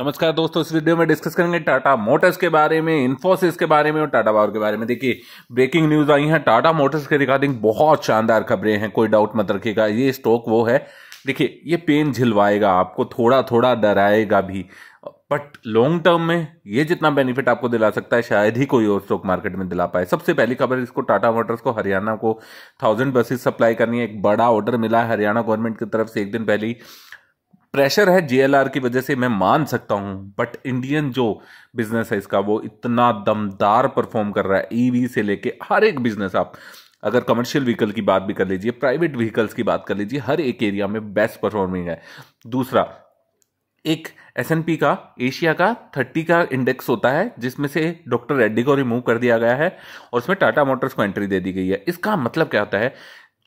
नमस्कार दोस्तों इस वीडियो में डिस्कस करेंगे टाटा मोटर्स के बारे में इन्फोसिस के बारे में और टाटा पावर के बारे में देखिए ब्रेकिंग न्यूज आई है टाटा मोटर्स के रिगार्डिंग बहुत शानदार खबरें हैं कोई डाउट मत रखिएगा ये स्टॉक वो है देखिए ये पेन झिलवाएगा आपको थोड़ा थोड़ा डराएगा भी बट लॉन्ग टर्म में ये जितना बेनिफिट आपको दिला सकता है शायद ही कोई और स्टॉक मार्केट में दिला पाए सबसे पहली खबर इसको टाटा मोटर्स को हरियाणा को थाउजेंड बसेस सप्लाई करनी है एक बड़ा ऑर्डर मिला है हरियाणा गवर्नमेंट की तरफ से एक दिन पहले ही प्रेशर है जेएलआर की वजह से मैं मान सकता हूं बट इंडियन जो बिजनेस है इसका वो इतना दमदार परफॉर्म कर रहा है ईवी e से लेके हर एक बिजनेस आप अगर कमर्शियल व्हीकल की बात भी कर लीजिए प्राइवेट व्हीकल्स की बात कर लीजिए हर एक एरिया में बेस्ट परफॉर्मिंग है दूसरा एक एस का एशिया का थर्टी का इंडेक्स होता है जिसमें से डॉक्टर रेड्डी को रिमूव कर दिया गया है और उसमें टाटा मोटर्स को एंट्री दे दी गई है इसका मतलब क्या होता है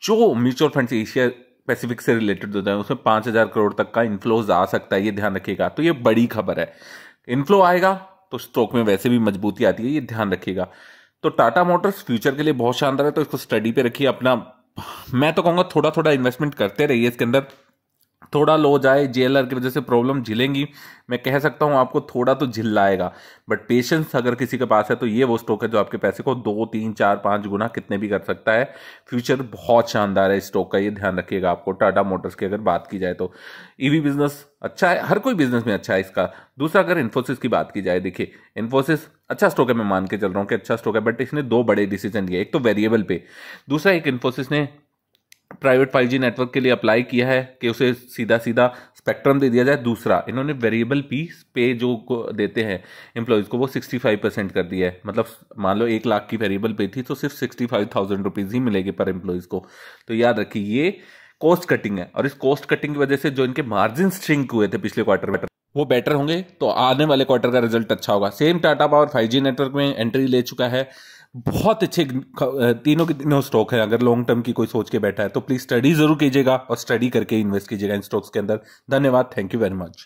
जो म्यूचुअल फंड्स एशिया पैसिफिक से रिलेटेड होता है उसमें पाँच हज़ार करोड़ तक का इन्फ्लोज आ सकता है ये ध्यान रखिएगा तो ये बड़ी खबर है इन्फ्लो आएगा तो स्टॉक में वैसे भी मजबूती आती है ये ध्यान रखिएगा तो टाटा मोटर्स फ्यूचर के लिए बहुत शानदार है तो इसको स्टडी पे रखिए अपना मैं तो कहूँगा थोड़ा थोड़ा इन्वेस्टमेंट करते रहिए इसके अंदर थोड़ा लो जाए जेलर की वजह से प्रॉब्लम झिलेंगी मैं कह सकता हूँ आपको थोड़ा तो झिल्लाएगा बट पेशेंस अगर किसी के पास है तो ये वो स्टॉक है जो आपके पैसे को दो तीन चार पाँच गुना कितने भी कर सकता है फ्यूचर बहुत शानदार है स्टॉक का ये ध्यान रखिएगा आपको टाटा मोटर्स की अगर बात की जाए तो ईवी बिजनेस अच्छा है हर कोई बिजनेस में अच्छा है इसका दूसरा अगर इन्फोसिस की बात की जाए देखिए इन्फोसिस अच्छा स्टॉक है मैं मान के चल रहा हूँ कि अच्छा स्टॉक है बट इसने दो बड़े डिसीजन लिए एक तो वेरिएबल पे दूसरा एक इन्फोसिस ने प्राइवेट फाइव जी नेटवर्क के लिए अप्लाई किया है कि उसे सीधा सीधा स्पेक्ट्रम दे दिया जाए दूसरा इन्होंने वेरिएबल पी पे जो देते हैं एम्प्लॉयज़ को वो 65 परसेंट कर दिया है मतलब मान लो एक लाख की वेरिएबल पे थी तो सिर्फ सिक्सटी फाइव थाउजेंड रुपीज़ ही मिलेगी पर एम्प्लॉयज़ को तो याद रखिए ये कॉस्ट कटिंग है और इस कॉस्ट कटिंग की वजह से जो इनके मार्जिन स्ट्रिंक हुए थे पिछले क्वार्टर में वो बेटर होंगे तो आने वाले क्वार्टर का रिजल्ट अच्छा होगा सेम टाटा पावर जी नेटवर्क में एंट्री ले चुका है बहुत अच्छे तीनों के तीनों स्टॉक है अगर लॉन्ग टर्म की कोई सोच के बैठा है तो प्लीज स्टडी जरूर कीजिएगा और स्टडी करके इन्वेस्ट कीजिएगा इन स्टॉक्स के अंदर धन्यवाद थैंक यू वेरी मच